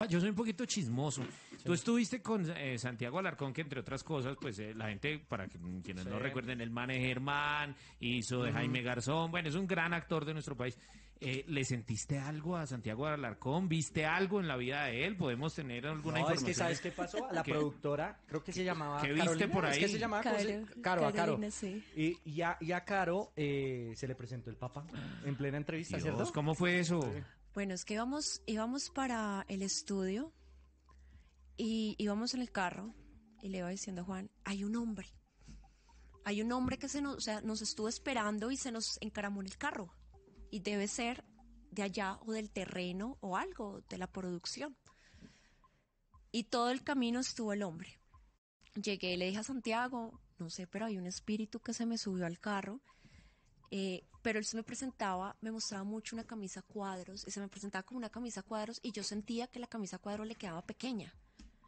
Ah, yo soy un poquito chismoso. Tú estuviste con eh, Santiago Alarcón, que entre otras cosas, pues eh, la gente, para quienes no recuerden, el Mane Germán, hizo de Jaime Garzón, bueno, es un gran actor de nuestro país. Eh, ¿Le sentiste algo a Santiago Alarcón? ¿Viste algo en la vida de él? ¿Podemos tener alguna información? No, es que ¿sabes qué pasó? la productora, creo que se llamaba ¿Qué viste por ahí? Es se llamaba Caro, Caro a Caro. Y, ya, a, Caro se le presentó el papá en plena entrevista, ¿cómo fue eso? Bueno, es que íbamos, para el estudio y íbamos en el carro y le iba diciendo a Juan, hay un hombre. Hay un hombre que se nos, nos estuvo esperando y se nos encaramó en el carro. Y debe ser de allá o del terreno o algo, de la producción. Y todo el camino estuvo el hombre. Llegué y le dije a Santiago, no sé, pero hay un espíritu que se me subió al carro eh, pero él se me presentaba, me mostraba mucho una camisa cuadros, y se me presentaba como una camisa cuadros y yo sentía que la camisa cuadros le quedaba pequeña.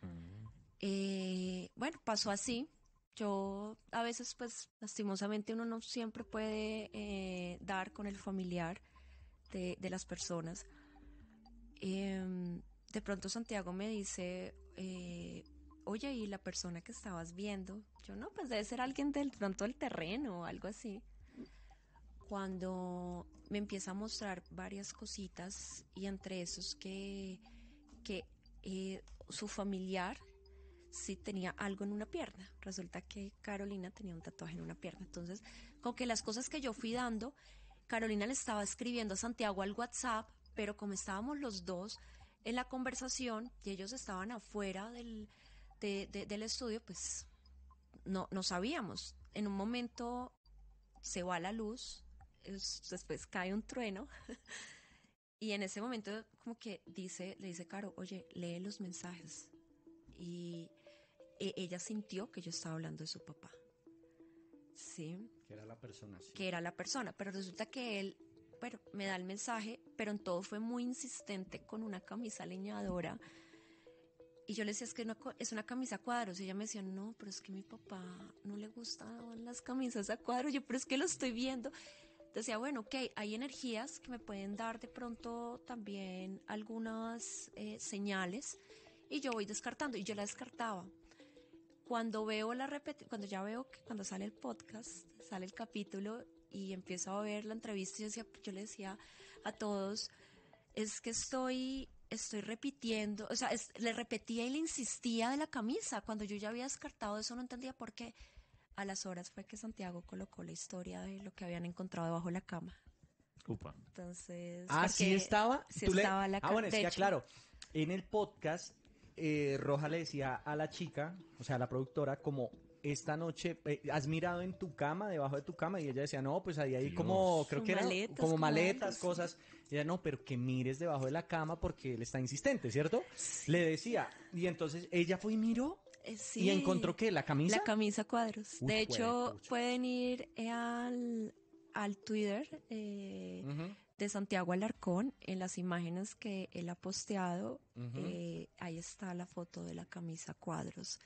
Mm. Eh, bueno, pasó así. Yo a veces, pues, lastimosamente uno no siempre puede eh, dar con el familiar de, las personas. Em, de pronto Santiago me dice, oye, ¿y la persona que estabas viendo? Yo no, pues debe ser alguien del pronto del terreno o algo así cuando me empieza a mostrar varias cositas y entre esos que, que eh, su familiar sí tenía algo en una pierna. Resulta que Carolina tenía un tatuaje en una pierna. Entonces, como que las cosas que yo fui dando, Carolina le estaba escribiendo a Santiago al WhatsApp, pero como estábamos los dos en la conversación y ellos estaban afuera del, del estudio, pues no, no sabíamos. En un momento se va la luz, después cae un trueno. Y en ese momento como que dice, le dice Caro, oye, lee los mensajes. Y e, ella sintió que yo estaba hablando de su papá. Sí. Que era la persona. Que era la persona. Pero resulta que él, pero me da el mensaje, pero en todo fue muy insistente con una camisa leñadora. Y yo le decía, es que no, es una camisa a cuadros. Y ella me decía, no, pero es que mi papá no le gustaban las camisas a cuadros. Yo, pero es que lo estoy viendo decía, bueno, ok, hay energías que me pueden dar de pronto también algunas eh, señales y yo voy descartando y yo la descartaba. Cuando veo la cuando ya veo que cuando sale el podcast, sale el capítulo y empiezo a ver la entrevista, yo, decía, yo le decía a todos, es que estoy estoy repitiendo, o sea, le repetía y le insistía de la camisa, cuando yo ya había descartado eso, no entendía por qué a las horas fue que Santiago colocó la historia de lo que habían encontrado debajo de la cama. Entonces. Ah, sí estaba. Sí estaba la Ah, bueno, es claro. En el podcast, eh, Roja le decía a la chica, o sea, a la productora, como esta noche eh, has mirado en tu cama, debajo de tu cama, y ella decía, no, pues ahí hay como, creo que era como maletas, cosas. Y ella, no, pero que mires debajo de la cama porque él está insistente, ¿cierto? Le decía, y entonces ella fue y miró, eh, ¿Y encontró qué? ¿La camisa? La camisa cuadros. de hecho, pueden ir eh, al, Twitter eh, de Santiago Alarcón. En las imágenes que él ha posteado, ahí está la foto de la camisa cuadros.